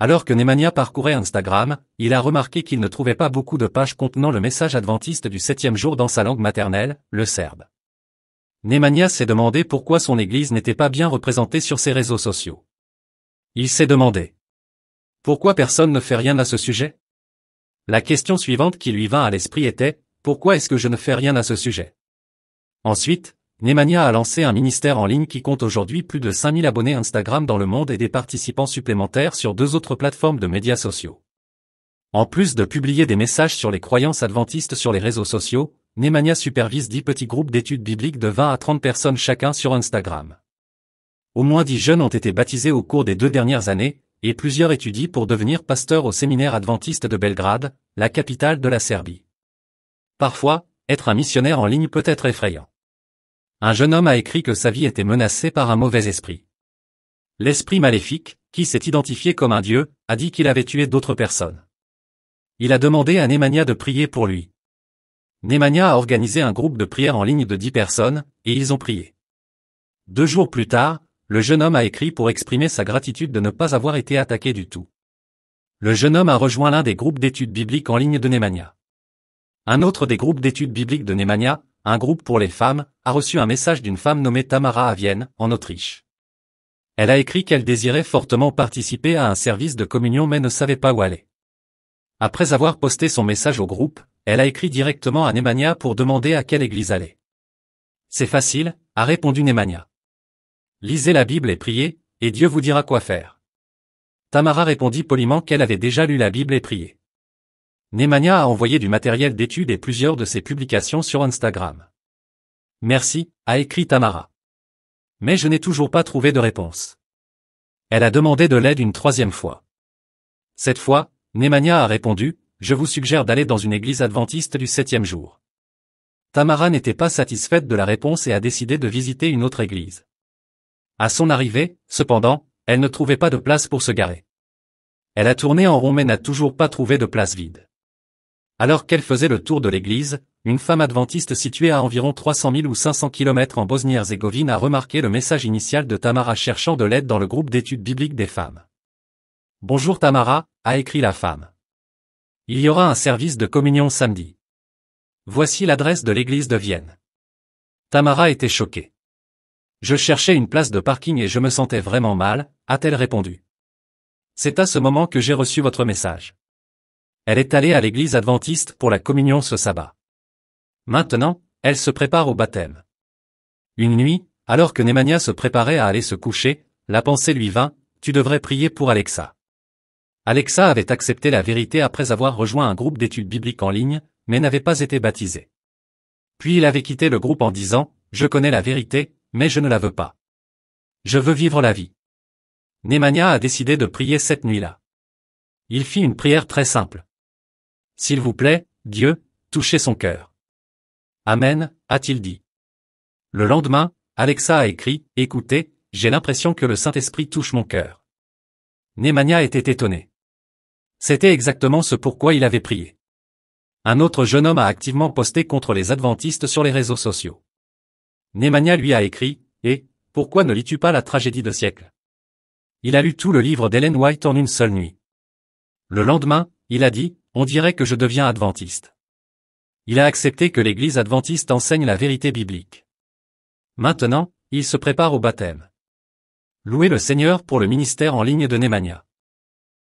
Alors que Nemanja parcourait Instagram, il a remarqué qu'il ne trouvait pas beaucoup de pages contenant le message adventiste du septième jour dans sa langue maternelle, le serbe. Nemanja s'est demandé pourquoi son église n'était pas bien représentée sur ses réseaux sociaux. Il s'est demandé. Pourquoi personne ne fait rien à ce sujet La question suivante qui lui vint à l'esprit était, pourquoi est-ce que je ne fais rien à ce sujet Ensuite, Nemania a lancé un ministère en ligne qui compte aujourd'hui plus de 5000 abonnés Instagram dans le monde et des participants supplémentaires sur deux autres plateformes de médias sociaux. En plus de publier des messages sur les croyances adventistes sur les réseaux sociaux, Nemania supervise 10 petits groupes d'études bibliques de 20 à 30 personnes chacun sur Instagram. Au moins 10 jeunes ont été baptisés au cours des deux dernières années, et plusieurs étudient pour devenir pasteurs au séminaire adventiste de Belgrade, la capitale de la Serbie. Parfois, être un missionnaire en ligne peut être effrayant un jeune homme a écrit que sa vie était menacée par un mauvais esprit. L'esprit maléfique, qui s'est identifié comme un dieu, a dit qu'il avait tué d'autres personnes. Il a demandé à Nemania de prier pour lui. Nemania a organisé un groupe de prière en ligne de dix personnes, et ils ont prié. Deux jours plus tard, le jeune homme a écrit pour exprimer sa gratitude de ne pas avoir été attaqué du tout. Le jeune homme a rejoint l'un des groupes d'études bibliques en ligne de Nemania. Un autre des groupes d'études bibliques de Nemania, un groupe pour les femmes, a reçu un message d'une femme nommée Tamara à Vienne, en Autriche. Elle a écrit qu'elle désirait fortement participer à un service de communion mais ne savait pas où aller. Après avoir posté son message au groupe, elle a écrit directement à Nemania pour demander à quelle église aller. C'est facile, a répondu Nemania. Lisez la Bible et priez, et Dieu vous dira quoi faire. Tamara répondit poliment qu'elle avait déjà lu la Bible et prié. Nemanja a envoyé du matériel d'étude et plusieurs de ses publications sur Instagram. Merci, a écrit Tamara. Mais je n'ai toujours pas trouvé de réponse. Elle a demandé de l'aide une troisième fois. Cette fois, Nemania a répondu, je vous suggère d'aller dans une église adventiste du septième jour. Tamara n'était pas satisfaite de la réponse et a décidé de visiter une autre église. À son arrivée, cependant, elle ne trouvait pas de place pour se garer. Elle a tourné en rond mais n'a toujours pas trouvé de place vide. Alors qu'elle faisait le tour de l'église, une femme adventiste située à environ 300 000 ou 500 km en Bosnie-Herzégovine a remarqué le message initial de Tamara cherchant de l'aide dans le groupe d'études bibliques des femmes. Bonjour Tamara, a écrit la femme. Il y aura un service de communion samedi. Voici l'adresse de l'église de Vienne. Tamara était choquée. Je cherchais une place de parking et je me sentais vraiment mal, a-t-elle répondu. C'est à ce moment que j'ai reçu votre message elle est allée à l'église adventiste pour la communion ce sabbat. Maintenant, elle se prépare au baptême. Une nuit, alors que Nemania se préparait à aller se coucher, la pensée lui vint, tu devrais prier pour Alexa. Alexa avait accepté la vérité après avoir rejoint un groupe d'études bibliques en ligne, mais n'avait pas été baptisé. Puis il avait quitté le groupe en disant, je connais la vérité, mais je ne la veux pas. Je veux vivre la vie. Nemania a décidé de prier cette nuit-là. Il fit une prière très simple. S'il vous plaît, Dieu, touchez son cœur. Amen, a-t-il dit. Le lendemain, Alexa a écrit, Écoutez, j'ai l'impression que le Saint-Esprit touche mon cœur. Némania était étonné. C'était exactement ce pourquoi il avait prié. Un autre jeune homme a activement posté contre les adventistes sur les réseaux sociaux. Némania lui a écrit, et, pourquoi ne lis-tu pas la tragédie de siècle Il a lu tout le livre d'Ellen White en une seule nuit. Le lendemain, il a dit, on dirait que je deviens adventiste. Il a accepté que l'Église adventiste enseigne la vérité biblique. Maintenant, il se prépare au baptême. Louez le Seigneur pour le ministère en ligne de Némania.